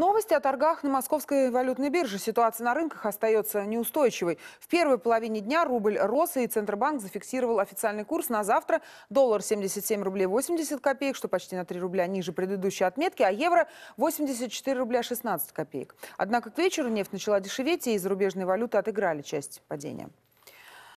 Новости о торгах на московской валютной бирже. Ситуация на рынках остается неустойчивой. В первой половине дня рубль рос, и Центробанк зафиксировал официальный курс на завтра. Доллар 77 рублей 80 копеек, что почти на 3 рубля ниже предыдущей отметки, а евро 84 рубля 16 копеек. Однако к вечеру нефть начала дешеветь, и зарубежные валюты отыграли часть падения.